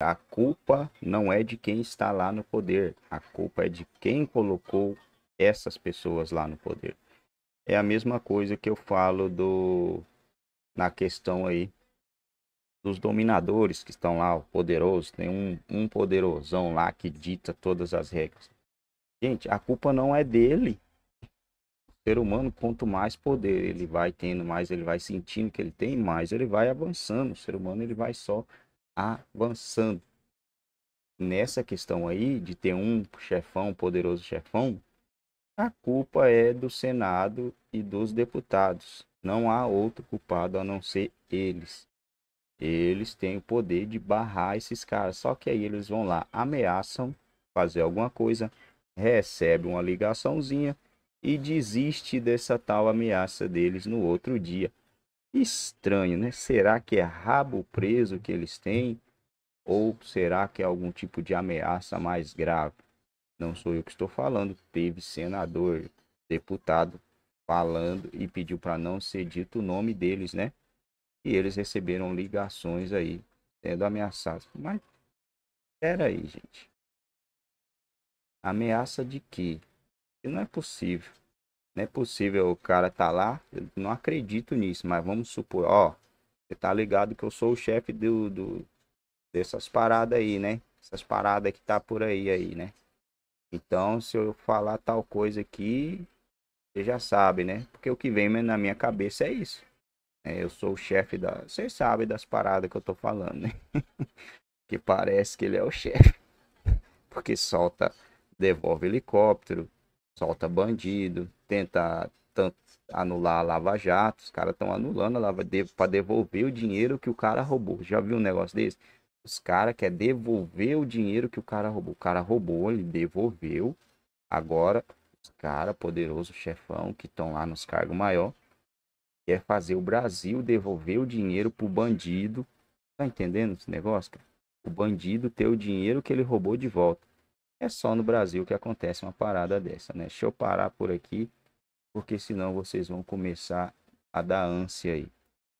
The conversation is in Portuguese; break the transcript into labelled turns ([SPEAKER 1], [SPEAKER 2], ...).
[SPEAKER 1] A culpa não é de quem está lá no poder, a culpa é de quem colocou essas pessoas lá no poder. É a mesma coisa que eu falo do na questão aí dos dominadores que estão lá, o poderoso, tem um, um poderosão lá que dita todas as regras. Gente, a culpa não é dele. O ser humano, quanto mais poder ele vai tendo, mais ele vai sentindo que ele tem, mais ele vai avançando. O ser humano ele vai só avançando. Nessa questão aí de ter um chefão, poderoso chefão, a culpa é do Senado e dos deputados. Não há outro culpado a não ser eles. Eles têm o poder de barrar esses caras. Só que aí eles vão lá, ameaçam fazer alguma coisa, recebe uma ligaçãozinha e desiste dessa tal ameaça deles no outro dia. Estranho, né? Será que é rabo preso que eles têm? Ou será que é algum tipo de ameaça mais grave? Não sou eu que estou falando. Teve senador, deputado falando e pediu para não ser dito o nome deles, né? E eles receberam ligações aí, sendo ameaçados. Mas, aí, gente. Ameaça de quê? Não é possível. Não é possível o cara tá lá, eu não acredito nisso, mas vamos supor, ó, você tá ligado que eu sou o chefe do, do dessas paradas aí, né? Essas paradas que tá por aí aí, né? Então, se eu falar tal coisa aqui, você já sabe, né? Porque o que vem na minha cabeça é isso. É, eu sou o chefe da. Você sabe das paradas que eu tô falando, né? que parece que ele é o chefe. Porque solta, devolve helicóptero, solta bandido, tenta anular a Lava Jato, os caras estão anulando a Lava para devolver o dinheiro que o cara roubou. Já viu um negócio desse? Os caras querem devolver o dinheiro que o cara roubou. O cara roubou, ele devolveu. Agora, os caras, poderoso chefão, que estão lá nos cargos maior, quer fazer o Brasil devolver o dinheiro pro bandido. Tá entendendo esse negócio, cara? O bandido ter o dinheiro que ele roubou de volta. É só no Brasil que acontece uma parada dessa, né? Deixa eu parar por aqui, porque senão vocês vão começar a dar ânsia aí.